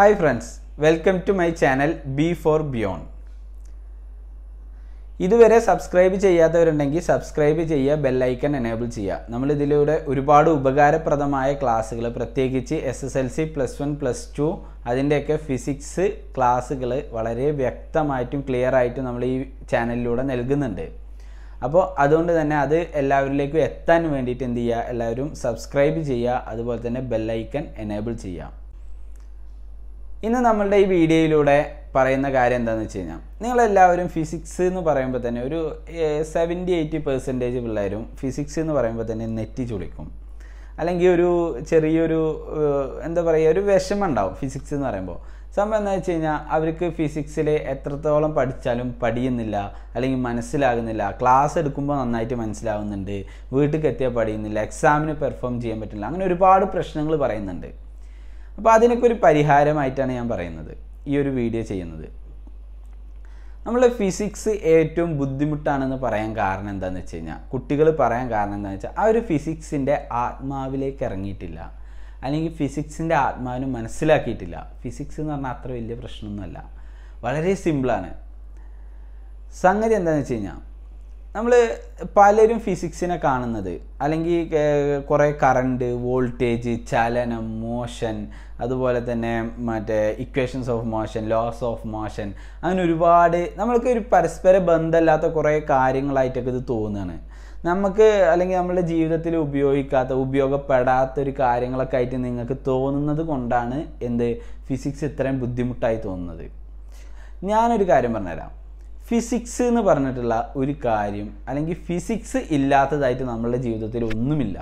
hi friends welcome to my channel B four beyond ഇതുവരെ subscribe ചെയ്യാത്തവരുണ്ടെങ്കിൽ subscribe ചെയ്യുക bell icon enable ചെയ്യുക നമ്മളിതിലൂടെ ഒരുപാട് ഉപകാരപ്രദമായ ക്ലാസ്സുകൾ പ്രത്യേകിച്ച് S S L C plus one plus two അതിൻ്റെയൊക്കെ ഫിസിക്സ് ക്ലാസ്സുകൾ വളരെ വ്യക്തമായിട്ടും ക്ലിയർ ആയിട്ടും നമ്മൾ ഈ ചാനലിലൂടെ നൽകുന്നുണ്ട് അപ്പോൾ അതുകൊണ്ട് തന്നെ അത് എല്ലാവരിലേക്കും എത്താൻ വേണ്ടിയിട്ട് എന്ത് ചെയ്യുക എല്ലാവരും സബ്സ്ക്രൈബ് ചെയ്യുക അതുപോലെ തന്നെ ബെല്ലൈക്കൺ എനേബിൾ ചെയ്യുക ഇന്ന് നമ്മളുടെ ഈ വീഡിയോയിലൂടെ പറയുന്ന കാര്യം എന്താണെന്ന് വെച്ച് കഴിഞ്ഞാൽ നിങ്ങളെല്ലാവരും ഫിസിക്സ് എന്ന് പറയുമ്പോൾ തന്നെ ഒരു സെവൻറ്റി എയ്റ്റി പെർസെൻറ്റേജ് പിള്ളേരും ഫിസിക്സ് എന്ന് പറയുമ്പോൾ തന്നെ നെറ്റി ചുളിക്കും അല്ലെങ്കിൽ ഒരു ചെറിയൊരു എന്താ പറയുക ഒരു വിഷമം ഉണ്ടാവും ഫിസിക്സ് എന്ന് പറയുമ്പോൾ സംഭവം എന്താ വെച്ച് കഴിഞ്ഞാൽ അവർക്ക് ഫിസിക്സിൽ എത്രത്തോളം പഠിച്ചാലും പഠിയുന്നില്ല അല്ലെങ്കിൽ മനസ്സിലാകുന്നില്ല ക്ലാസ് എടുക്കുമ്പോൾ നന്നായിട്ട് മനസ്സിലാവുന്നുണ്ട് വീട്ടിൽ എത്തിയാൽ പഠിയുന്നില്ല എക്സാമിന് പെർഫോം ചെയ്യാൻ പറ്റില്ല അങ്ങനെ ഒരുപാട് പ്രശ്നങ്ങൾ പറയുന്നുണ്ട് അപ്പോൾ അതിനൊക്കെ ഒരു പരിഹാരമായിട്ടാണ് ഞാൻ പറയുന്നത് ഈ ഒരു വീഡിയോ ചെയ്യുന്നത് നമ്മൾ ഫിസിക്സ് ഏറ്റവും ബുദ്ധിമുട്ടാണെന്ന് പറയാൻ കാരണം എന്താണെന്ന് വെച്ച് കഴിഞ്ഞാൽ കുട്ടികൾ പറയാൻ കാരണം എന്താണെന്ന് വെച്ചാൽ ആ ഒരു ഫിസിക്സിൻ്റെ ആത്മാവിലേക്ക് ഇറങ്ങിയിട്ടില്ല അല്ലെങ്കിൽ ഫിസിക്സിൻ്റെ ആത്മാവിന് മനസ്സിലാക്കിയിട്ടില്ല ഫിസിക്സ് എന്ന് പറഞ്ഞാൽ അത്ര വലിയ പ്രശ്നമൊന്നുമല്ല വളരെ സിമ്പിളാണ് സംഗതി എന്താണെന്ന് വെച്ച് കഴിഞ്ഞാൽ നമ്മൾ പലരും ഫിസിക്സിനെ കാണുന്നത് അല്ലെങ്കിൽ കുറേ കറണ്ട് വോൾട്ടേജ് ചലനം മോഷൻ അതുപോലെ തന്നെ മറ്റേ equations of motion laws of motion അങ്ങനെ ഒരുപാട് നമ്മൾക്ക് ഒരു പരസ്പര ബന്ധമില്ലാത്ത കുറേ കാര്യങ്ങളായിട്ടൊക്കെ ഇത് തോന്നുകയാണ് നമുക്ക് അല്ലെങ്കിൽ നമ്മുടെ ജീവിതത്തിൽ ഉപയോഗിക്കാത്ത ഉപയോഗപ്പെടാത്ത ഒരു കാര്യങ്ങളൊക്കെ ആയിട്ട് നിങ്ങൾക്ക് തോന്നുന്നത് കൊണ്ടാണ് എന്ത് ഫിസിക്സ് ഇത്രയും ബുദ്ധിമുട്ടായി തോന്നുന്നത് ഞാനൊരു കാര്യം പറഞ്ഞുതരാം ഫിസിക്സ് എന്ന് പറഞ്ഞിട്ടുള്ള ഒരു കാര്യം അല്ലെങ്കിൽ ഫിസിക്സ് ഇല്ലാത്തതായിട്ട് നമ്മളുടെ ജീവിതത്തിൽ ഒന്നുമില്ല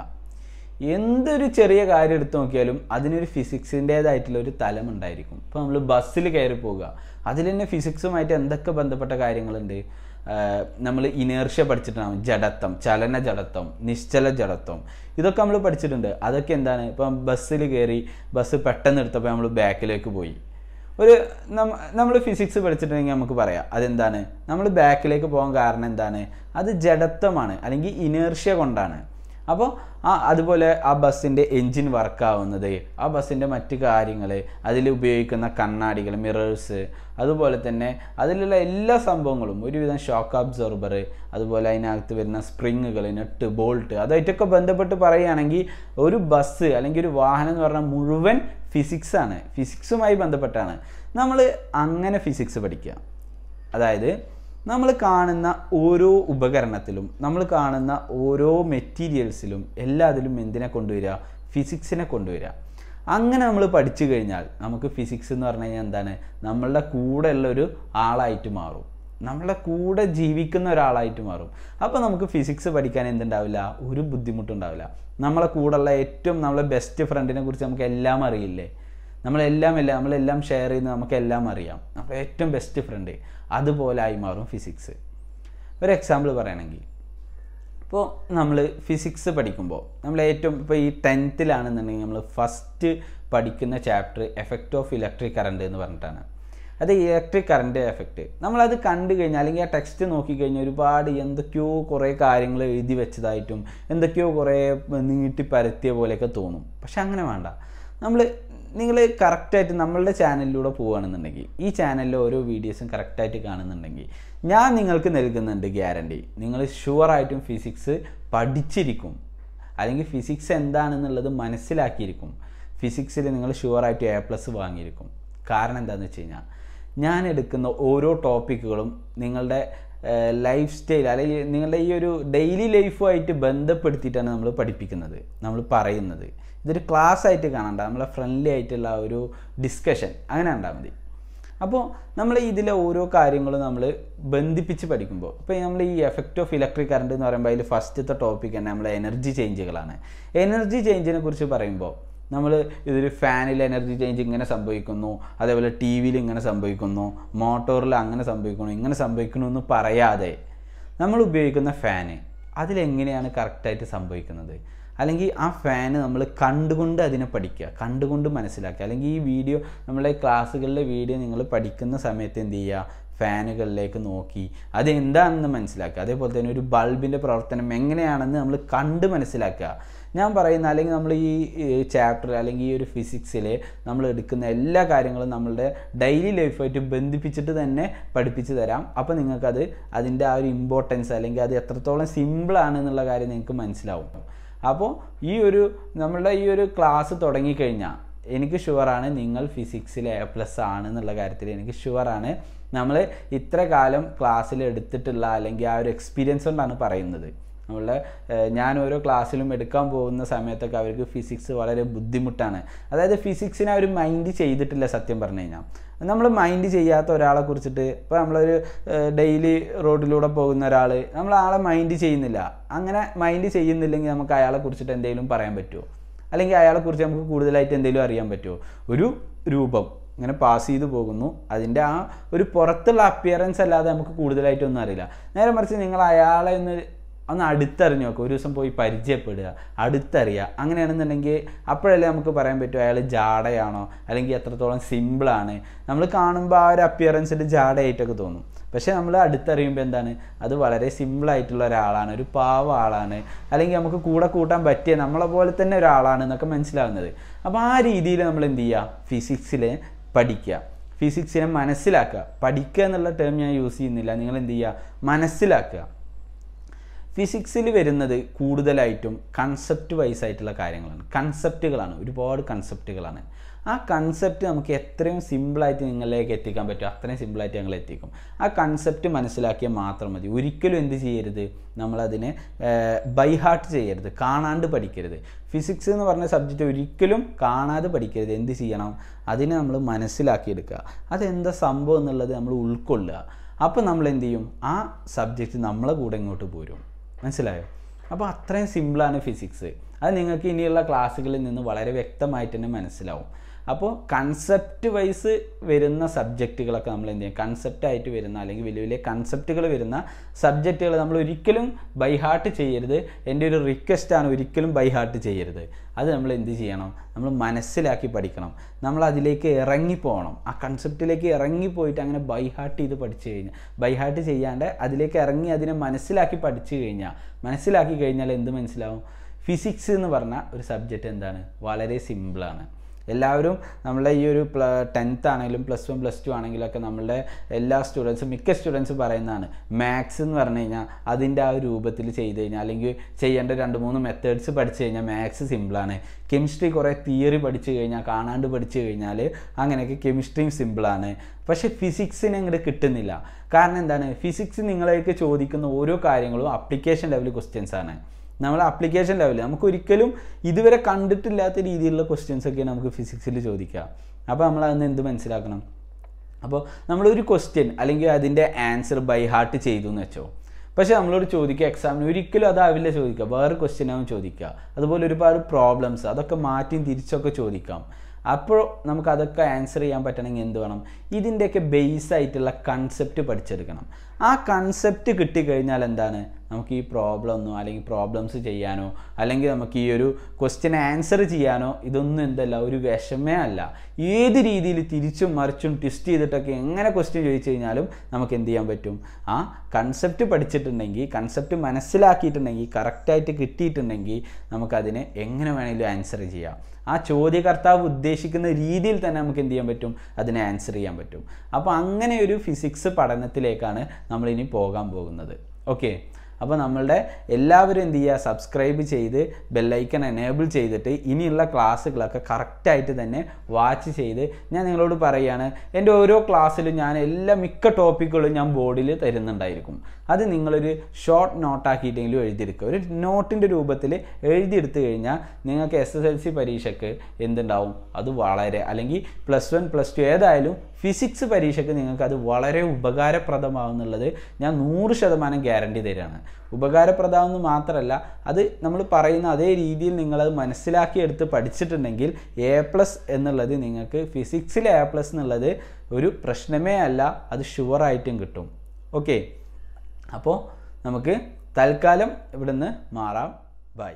എന്തൊരു ചെറിയ കാര്യം എടുത്തു നോക്കിയാലും അതിനൊരു ഫിസിക്സിൻ്റേതായിട്ടുള്ള ഒരു തലം ഉണ്ടായിരിക്കും ഇപ്പോൾ നമ്മൾ ബസ്സിൽ കയറി പോവുക അതിൽ തന്നെ ഫിസിക്സുമായിട്ട് എന്തൊക്കെ ബന്ധപ്പെട്ട കാര്യങ്ങളുണ്ട് നമ്മൾ ഇനേർഷ്യ പഠിച്ചിട്ടുണ്ടാകും ജഡത്വം ചലന ജഡത്വം നിശ്ചല ജഡത്വം ഇതൊക്കെ നമ്മൾ പഠിച്ചിട്ടുണ്ട് അതൊക്കെ എന്താണ് ഇപ്പം ബസ്സിൽ കയറി ബസ് പെട്ടെന്ന് എടുത്തപ്പോൾ നമ്മൾ ബാക്കിലേക്ക് പോയി ഒരു നമ്മൾ ഫിസിക്സ് പഠിച്ചിട്ടുണ്ടെങ്കിൽ നമുക്ക് പറയാം അതെന്താണ് നമ്മൾ ബാക്കിലേക്ക് പോകാൻ കാരണം എന്താണ് അത് ജഡത്വമാണ് അല്ലെങ്കിൽ ഇനേർഷ്യ കൊണ്ടാണ് അപ്പോൾ ആ അതുപോലെ ആ ബസ്സിൻ്റെ എൻജിൻ വർക്കാവുന്നത് ആ ബസ്സിൻ്റെ മറ്റ് കാര്യങ്ങൾ അതിൽ ഉപയോഗിക്കുന്ന കണ്ണാടികൾ മിറേഴ്സ് അതുപോലെ തന്നെ അതിലുള്ള എല്ലാ സംഭവങ്ങളും ഒരുവിധം ഷോക്ക് അബ്സോർബർ അതുപോലെ അതിനകത്ത് വരുന്ന സ്പ്രിങ്ങുകൾ നട്ട് ബോൾട്ട് അതായിട്ടൊക്കെ ബന്ധപ്പെട്ട് പറയുകയാണെങ്കിൽ ഒരു ബസ് അല്ലെങ്കിൽ ഒരു വാഹനം എന്ന് പറഞ്ഞാൽ മുഴുവൻ ഫിസിക്സ് ആണ് ഫിസിക്സുമായി ബന്ധപ്പെട്ടാണ് നമ്മൾ അങ്ങനെ ഫിസിക്സ് പഠിക്കുക അതായത് നമ്മൾ കാണുന്ന ഓരോ ഉപകരണത്തിലും നമ്മൾ കാണുന്ന ഓരോ മെറ്റീരിയൽസിലും എല്ലാത്തിലും എന്തിനെ കൊണ്ടുവരിക ഫിസിക്സിനെ കൊണ്ടുവരിക അങ്ങനെ നമ്മൾ പഠിച്ചു കഴിഞ്ഞാൽ നമുക്ക് ഫിസിക്സ് എന്ന് പറഞ്ഞു കഴിഞ്ഞാൽ എന്താണ് നമ്മളുടെ കൂടെയുള്ള ഒരു ആളായിട്ട് മാറും നമ്മളെ കൂടെ ജീവിക്കുന്ന ഒരാളായിട്ട് മാറും അപ്പോൾ നമുക്ക് ഫിസിക്സ് പഠിക്കാൻ എന്തുണ്ടാവില്ല ഒരു ബുദ്ധിമുട്ടുണ്ടാവില്ല നമ്മളെ കൂടെയുള്ള ഏറ്റവും നമ്മളെ ബെസ്റ്റ് ഫ്രണ്ടിനെ കുറിച്ച് നമുക്ക് എല്ലാം അറിയില്ലേ നമ്മളെല്ലാം എല്ലാം നമ്മളെല്ലാം ഷെയർ ചെയ്യുന്ന നമുക്കെല്ലാം അറിയാം അപ്പോൾ ഏറ്റവും ബെസ്റ്റ് ഫ്രണ്ട് അതുപോലെ ആയി മാറും ഫിസിക്സ് ഒരു എക്സാമ്പിൾ പറയുകയാണെങ്കിൽ ഇപ്പോൾ നമ്മൾ ഫിസിക്സ് പഠിക്കുമ്പോൾ നമ്മൾ ഏറ്റവും ഇപ്പോൾ ഈ ടെൻത്തിലാണെന്നുണ്ടെങ്കിൽ നമ്മൾ ഫസ്റ്റ് പഠിക്കുന്ന chapter effect of electric current എന്ന് പറഞ്ഞിട്ടാണ് അത് ഇലക്ട്രിക് കറൻറ്റ് എഫക്റ്റ് നമ്മളത് കണ്ടു കഴിഞ്ഞാൽ അല്ലെങ്കിൽ ആ ടെക്സ്റ്റ് നോക്കിക്കഴിഞ്ഞാൽ ഒരുപാട് എന്തൊക്കെയോ കുറേ കാര്യങ്ങൾ എഴുതി വെച്ചതായിട്ടും എന്തൊക്കെയോ കുറേ നീട്ടി പരത്തിയ പോലെയൊക്കെ തോന്നും പക്ഷെ അങ്ങനെ വേണ്ട നമ്മൾ നിങ്ങൾ കറക്റ്റായിട്ട് നമ്മളുടെ ചാനലിലൂടെ പോവുകയാണെന്നുണ്ടെങ്കിൽ ഈ ചാനലിലെ ഓരോ വീഡിയോസും കറക്റ്റായിട്ട് കാണുന്നുണ്ടെങ്കിൽ ഞാൻ നിങ്ങൾക്ക് നൽകുന്നുണ്ട് ഗ്യാരണ്ടി നിങ്ങൾ ഷുവറായിട്ടും ഫിസിക്സ് പഠിച്ചിരിക്കും അല്ലെങ്കിൽ ഫിസിക്സ് എന്താണെന്നുള്ളത് മനസ്സിലാക്കിയിരിക്കും ഫിസിക്സിൽ നിങ്ങൾ ഷുവറായിട്ട് എ പ്ലസ് വാങ്ങിയിരിക്കും കാരണം എന്താണെന്ന് വെച്ച് കഴിഞ്ഞാൽ ഞാൻ എടുക്കുന്ന ഓരോ ടോപ്പിക്കുകളും നിങ്ങളുടെ ലൈഫ് സ്റ്റൈൽ അല്ലെങ്കിൽ നിങ്ങളുടെ ഈ ഒരു ഡെയിലി ലൈഫുമായിട്ട് ബന്ധപ്പെടുത്തിയിട്ടാണ് നമ്മൾ പഠിപ്പിക്കുന്നത് നമ്മൾ പറയുന്നത് ഇതൊരു ക്ലാസ് ആയിട്ട് കാണണ്ട നമ്മളെ ഫ്രണ്ട്ലി ആയിട്ടുള്ള ഒരു ഡിസ്കഷൻ അങ്ങനെ ഉണ്ടാൽ മതി അപ്പോൾ നമ്മൾ ഇതിലെ ഓരോ കാര്യങ്ങളും നമ്മൾ ബന്ധിപ്പിച്ച് പഠിക്കുമ്പോൾ ഇപ്പോൾ നമ്മൾ ഈ എഫക്റ്റ് ഓഫ് ഇലക്ട്രിക് കറണ്ട് എന്ന് പറയുമ്പോൾ അതിൽ ഫസ്റ്റത്തെ ടോപ്പിക് തന്നെ നമ്മൾ എനർജി ചേഞ്ചുകളാണ് എനർജി ചേഞ്ചിനെ കുറിച്ച് പറയുമ്പോൾ നമ്മൾ ഇതൊരു ഫാനിൽ എനർജി ചേഞ്ച് ഇങ്ങനെ സംഭവിക്കുന്നു അതേപോലെ ടി വിയിൽ ഇങ്ങനെ സംഭവിക്കുന്നു മോട്ടോറിൽ അങ്ങനെ സംഭവിക്കുന്നു ഇങ്ങനെ സംഭവിക്കുന്നു എന്ന് പറയാതെ നമ്മൾ ഉപയോഗിക്കുന്ന ഫാന് അതിലെങ്ങനെയാണ് കറക്റ്റായിട്ട് സംഭവിക്കുന്നത് അല്ലെങ്കിൽ ആ ഫാന് നമ്മൾ കണ്ടുകൊണ്ട് അതിനെ പഠിക്കുക കണ്ടുകൊണ്ട് മനസ്സിലാക്കുക അല്ലെങ്കിൽ ഈ വീഡിയോ നമ്മളെ ക്ലാസ്സുകളിലെ വീഡിയോ നിങ്ങൾ പഠിക്കുന്ന സമയത്ത് എന്ത് ചെയ്യുക ഫാനുകളിലേക്ക് നോക്കി അതെന്താണെന്ന് മനസ്സിലാക്കുക അതേപോലെ തന്നെ ഒരു ബൾബിൻ്റെ പ്രവർത്തനം എങ്ങനെയാണെന്ന് നമ്മൾ കണ്ട് മനസ്സിലാക്കുക ഞാൻ പറയുന്ന അല്ലെങ്കിൽ നമ്മൾ ഈ ചാപ്റ്റർ അല്ലെങ്കിൽ ഈ ഒരു ഫിസിക്സിൽ നമ്മൾ എടുക്കുന്ന എല്ലാ കാര്യങ്ങളും നമ്മളുടെ ഡെയിലി ലൈഫായിട്ട് ബന്ധിപ്പിച്ചിട്ട് തന്നെ പഠിപ്പിച്ചു തരാം അപ്പോൾ നിങ്ങൾക്കത് അതിൻ്റെ ആ ഒരു ഇമ്പോർട്ടൻസ് അല്ലെങ്കിൽ അത് എത്രത്തോളം സിമ്പിളാണ് എന്നുള്ള കാര്യം നിങ്ങൾക്ക് മനസ്സിലാവും അപ്പോൾ ഈ ഒരു നമ്മളുടെ ഈ ഒരു ക്ലാസ് തുടങ്ങിക്കഴിഞ്ഞാൽ എനിക്ക് ഷുവറാണ് നിങ്ങൾ ഫിസിക്സിൽ എ പ്ലസ് ആണ് എന്നുള്ള കാര്യത്തിൽ എനിക്ക് ഷുവറാണ് നമ്മൾ ഇത്ര കാലം ക്ലാസ്സിൽ എടുത്തിട്ടുള്ള അല്ലെങ്കിൽ ആ ഒരു എക്സ്പീരിയൻസ് കൊണ്ടാണ് പറയുന്നത് നമ്മൾ ഞാൻ ഓരോ ക്ലാസ്സിലും എടുക്കാൻ പോകുന്ന സമയത്തൊക്കെ അവർക്ക് ഫിസിക്സ് വളരെ ബുദ്ധിമുട്ടാണ് അതായത് ഫിസിക്സിനെ അവർ മൈൻഡ് ചെയ്തിട്ടില്ല സത്യം പറഞ്ഞു കഴിഞ്ഞാൽ നമ്മൾ മൈൻഡ് ചെയ്യാത്ത ഒരാളെ കുറിച്ചിട്ട് ഇപ്പോൾ നമ്മളൊരു ഡെയിലി റോഡിലൂടെ പോകുന്ന ഒരാൾ നമ്മൾ ആളെ മൈൻഡ് ചെയ്യുന്നില്ല അങ്ങനെ മൈൻഡ് ചെയ്യുന്നില്ലെങ്കിൽ നമുക്ക് അയാളെ കുറിച്ചിട്ട് എന്തെങ്കിലും പറയാൻ പറ്റുമോ അല്ലെങ്കിൽ അയാളെക്കുറിച്ച് നമുക്ക് കൂടുതലായിട്ട് എന്തെങ്കിലും അറിയാൻ പറ്റുമോ ഒരു രൂപം ഇങ്ങനെ പാസ് ചെയ്ത് പോകുന്നു അതിൻ്റെ ആ ഒരു പുറത്തുള്ള അപ്പിയറൻസ് അല്ലാതെ നമുക്ക് കൂടുതലായിട്ടൊന്നും അറിയില്ല നേരെ മറിച്ച് നിങ്ങൾ അയാളെ ഒന്ന് ഒന്ന് അടുത്തറിഞ്ഞു നോക്കുക ഒരു ദിവസം പോയി പരിചയപ്പെടുക അടുത്തറിയുക അങ്ങനെയാണെന്നുണ്ടെങ്കിൽ അപ്പോഴല്ലേ നമുക്ക് പറയാൻ പറ്റും അയാൾ ജാടയാണോ അല്ലെങ്കിൽ എത്രത്തോളം സിമ്പിളാണ് നമ്മൾ കാണുമ്പോൾ ആ ഒരു അപ്പിയറൻസിൽ ജാടയായിട്ടൊക്കെ തോന്നും പക്ഷേ നമ്മൾ അടുത്തറിയുമ്പോൾ എന്താണ് അത് വളരെ സിമ്പിളായിട്ടുള്ള ഒരാളാണ് ഒരു പാവ ആളാണ് അല്ലെങ്കിൽ നമുക്ക് കൂടെ കൂട്ടാൻ പറ്റിയ നമ്മളെ പോലെ തന്നെ ഒരാളാണ് എന്നൊക്കെ മനസ്സിലാവുന്നത് അപ്പോൾ ആ രീതിയിൽ നമ്മൾ എന്ത് ചെയ്യുക ഫിസിക്സിലെ പഠിക്കുക ഫിസിക്സിനെ മനസ്സിലാക്കുക പഠിക്കുക എന്നുള്ള ടേം ഞാൻ യൂസ് ചെയ്യുന്നില്ല നിങ്ങൾ എന്ത് ചെയ്യുക മനസ്സിലാക്കുക ഫിസിക്സിൽ വരുന്നത് കൂടുതലായിട്ടും കൺസെപ്റ്റ് വൈസ് ആയിട്ടുള്ള കാര്യങ്ങളാണ് കൺസെപ്റ്റുകളാണ് ഒരുപാട് കൺസെപ്റ്റുകളാണ് ആ കൺസെപ്റ്റ് നമുക്ക് എത്രയും സിമ്പിളായിട്ട് നിങ്ങളിലേക്ക് എത്തിക്കാൻ പറ്റും അത്രയും സിമ്പിളായിട്ട് ഞങ്ങൾ എത്തിക്കും ആ കൺസെപ്റ്റ് മനസ്സിലാക്കിയാൽ മാത്രം മതി ഒരിക്കലും എന്ത് ചെയ്യരുത് നമ്മളതിനെ ഹാർട്ട് ചെയ്യരുത് കാണാണ്ട് പഠിക്കരുത് ഫിസിക്സ് എന്ന് പറഞ്ഞ സബ്ജക്റ്റ് ഒരിക്കലും കാണാതെ പഠിക്കരുത് എന്ത് ചെയ്യണം അതിനെ നമ്മൾ മനസ്സിലാക്കിയെടുക്കുക അതെന്താ സംഭവം എന്നുള്ളത് നമ്മൾ ഉൾക്കൊള്ളുക അപ്പോൾ നമ്മൾ എന്ത് ചെയ്യും ആ സബ്ജക്റ്റ് നമ്മളെ കൂടെ ഇങ്ങോട്ട് പോരും മനസ്സിലായോ അപ്പോൾ അത്രയും സിമ്പിളാണ് ഫിസിക്സ് അത് നിങ്ങൾക്ക് ഇനിയുള്ള ക്ലാസ്സുകളിൽ നിന്ന് വളരെ വ്യക്തമായിട്ട് തന്നെ മനസ്സിലാവും അപ്പോൾ കൺസെപ്റ്റ് വൈസ് വരുന്ന സബ്ജക്റ്റുകളൊക്കെ നമ്മൾ എന്ത് ചെയ്യും കൺസെപ്റ്റായിട്ട് വരുന്ന അല്ലെങ്കിൽ വലിയ വലിയ കൺസെപ്റ്റുകൾ വരുന്ന സബ്ജക്റ്റുകൾ നമ്മൾ ഒരിക്കലും ബൈ ഹാർട്ട് ചെയ്യരുത് എൻ്റെ ഒരു റിക്വസ്റ്റാണ് ഒരിക്കലും ബൈ ഹാർട്ട് ചെയ്യരുത് അത് നമ്മൾ എന്ത് ചെയ്യണം നമ്മൾ മനസ്സിലാക്കി പഠിക്കണം നമ്മൾ അതിലേക്ക് ഇറങ്ങിപ്പോകണം ആ കൺസെപ്റ്റിലേക്ക് ഇറങ്ങിപ്പോയിട്ട് അങ്ങനെ ബൈ ഹാർട്ട് ചെയ്ത് പഠിച്ചു കഴിഞ്ഞാൽ ബൈ ഹാർട്ട് ചെയ്യാണ്ട് അതിലേക്ക് ഇറങ്ങി അതിനെ മനസ്സിലാക്കി പഠിച്ചു കഴിഞ്ഞാൽ മനസ്സിലാക്കി കഴിഞ്ഞാൽ എന്ത് മനസ്സിലാവും ഫിസിക്സ് എന്ന് പറഞ്ഞ ഒരു സബ്ജക്റ്റ് എന്താണ് വളരെ സിമ്പിളാണ് എല്ലാവരും നമ്മളെ ഈ ഒരു ടെൻത്ത് ആണെങ്കിലും പ്ലസ് വൺ പ്ലസ് ടു ആണെങ്കിലും ഒക്കെ നമ്മളുടെ എല്ലാ സ്റ്റുഡൻസും മിക്ക സ്റ്റുഡൻസും പറയുന്നതാണ് മാത്സ് എന്ന് പറഞ്ഞു കഴിഞ്ഞാൽ അതിൻ്റെ ആ രൂപത്തിൽ ചെയ്ത് കഴിഞ്ഞാൽ അല്ലെങ്കിൽ ചെയ്യേണ്ട രണ്ട് മൂന്ന് മെത്തേഡ്സ് പഠിച്ചു കഴിഞ്ഞാൽ മാത്സ് സിമ്പിളാണ് കെമിസ്ട്രി കുറേ തിയറി പഠിച്ചു കഴിഞ്ഞാൽ കാണാണ്ട് പഠിച്ചു കഴിഞ്ഞാൽ അങ്ങനെയൊക്കെ കെമിസ്ട്രിയും സിമ്പിളാണ് പക്ഷേ ഫിസിക്സിന് അങ്ങോട്ട് കിട്ടുന്നില്ല കാരണം എന്താണ് ഫിസിക്സ് നിങ്ങളെയൊക്കെ ചോദിക്കുന്ന ഓരോ കാര്യങ്ങളും അപ്ലിക്കേഷൻ ലെവൽ ക്വസ്റ്റ്യൻസ് ആണ് നമ്മളെ അപ്ലിക്കേഷൻ ലെവലിൽ നമുക്ക് ഒരിക്കലും ഇതുവരെ കണ്ടിട്ടില്ലാത്ത രീതിയിലുള്ള ക്വസ്റ്റ്യൻസ് ഒക്കെ നമുക്ക് ഫിസിക്സിൽ ചോദിക്കുക അപ്പോൾ നമ്മൾ അതിന് എന്ത് മനസ്സിലാക്കണം അപ്പോൾ നമ്മളൊരു ക്വസ്റ്റ്യൻ അല്ലെങ്കിൽ അതിൻ്റെ ആൻസർ ബൈ ഹാർട്ട് ചെയ്തു എന്ന് വെച്ചോ പക്ഷേ നമ്മളോട് ചോദിക്കുക എക്സാമിന് ഒരിക്കലും അതാവില്ല ചോദിക്കുക വേറെ ക്വസ്റ്റ്യനാവും ചോദിക്കുക അതുപോലെ ഒരുപാട് പ്രോബ്ലംസ് അതൊക്കെ മാറ്റിയും തിരിച്ചൊക്കെ ചോദിക്കാം അപ്പോൾ നമുക്ക് അതൊക്കെ ആൻസർ ചെയ്യാൻ പറ്റണമെങ്കിൽ എന്ത് വേണം ഇതിൻ്റെയൊക്കെ ബേസ് ആയിട്ടുള്ള കൺസെപ്റ്റ് പഠിച്ചെടുക്കണം ആ കൺസെപ്റ്റ് കിട്ടിക്കഴിഞ്ഞാൽ എന്താണ് നമുക്ക് ഈ പ്രോബ്ലം ഒന്നും അല്ലെങ്കിൽ പ്രോബ്ലംസ് ചെയ്യാനോ അല്ലെങ്കിൽ നമുക്ക് ഈ ഒരു ക്വസ്റ്റ്യൻ ആൻസർ ചെയ്യാനോ ഇതൊന്നും എന്തല്ല ഒരു വിഷമേ അല്ല ഏത് രീതിയിൽ തിരിച്ചും മറിച്ചും ട്വിസ്റ്റ് ചെയ്തിട്ടൊക്കെ എങ്ങനെ ക്വസ്റ്റ്യൻ ചോദിച്ചു കഴിഞ്ഞാലും നമുക്ക് എന്ത് ചെയ്യാൻ പറ്റും ആ കൺസെപ്റ്റ് പഠിച്ചിട്ടുണ്ടെങ്കിൽ കൺസെപ്റ്റ് മനസ്സിലാക്കിയിട്ടുണ്ടെങ്കിൽ കറക്റ്റായിട്ട് കിട്ടിയിട്ടുണ്ടെങ്കിൽ നമുക്കതിന് എങ്ങനെ വേണമെങ്കിലും ആൻസർ ചെയ്യാം ആ ചോദ്യകർത്താവ് ഉദ്ദേശിക്കുന്ന രീതിയിൽ തന്നെ നമുക്ക് എന്ത് ചെയ്യാൻ പറ്റും അതിനെ ആൻസർ ചെയ്യാൻ പറ്റും അപ്പോൾ അങ്ങനെ ഒരു ഫിസിക്സ് പഠനത്തിലേക്കാണ് നമ്മൾ ഇനി പോകാൻ പോകുന്നത് ഓക്കെ അപ്പോൾ നമ്മളുടെ എല്ലാവരും എന്ത് ചെയ്യുക സബ്സ്ക്രൈബ് ചെയ്ത് ബെല്ലൈക്കൺ എനേബിൾ ചെയ്തിട്ട് ഇനിയുള്ള ക്ലാസ്സുകളൊക്കെ കറക്റ്റായിട്ട് തന്നെ വാച്ച് ചെയ്ത് ഞാൻ നിങ്ങളോട് പറയുകയാണ് എൻ്റെ ഓരോ ക്ലാസ്സിലും ഞാൻ എല്ലാ മിക്ക ടോപ്പിക്കുകളും ഞാൻ ബോർഡിൽ തരുന്നുണ്ടായിരിക്കും അത് നിങ്ങളൊരു ഷോർട്ട് നോട്ടാക്കിയിട്ടെങ്കിലും എഴുതിയെടുക്കുക ഒരു നോട്ടിൻ്റെ രൂപത്തിൽ എഴുതിയെടുത്തു കഴിഞ്ഞാൽ നിങ്ങൾക്ക് എസ് എസ് എൽ സി പരീക്ഷയ്ക്ക് എന്തുണ്ടാവും അത് വളരെ അല്ലെങ്കിൽ പ്ലസ് വൺ പ്ലസ് ടു ഏതായാലും ഫിസിക്സ് പരീക്ഷയ്ക്ക് നിങ്ങൾക്ക് അത് വളരെ ഉപകാരപ്രദമാവുന്നുള്ളത് ഞാൻ നൂറ് ശതമാനം ഗ്യാരണ്ടി തരികയാണ് ഉപകാരപ്രദമാവെന്ന് മാത്രമല്ല അത് നമ്മൾ പറയുന്ന അതേ രീതിയിൽ നിങ്ങളത് മനസ്സിലാക്കിയെടുത്ത് പഠിച്ചിട്ടുണ്ടെങ്കിൽ എ പ്ലസ് എന്നുള്ളത് നിങ്ങൾക്ക് ഫിസിക്സിൽ എ പ്ലസ് എന്നുള്ളത് ഒരു പ്രശ്നമേ അല്ല അത് ഷുവറായിട്ടും കിട്ടും ഓക്കെ അപ്പോൾ നമുക്ക് തൽക്കാലം ഇവിടുന്ന് മാറാം ബൈ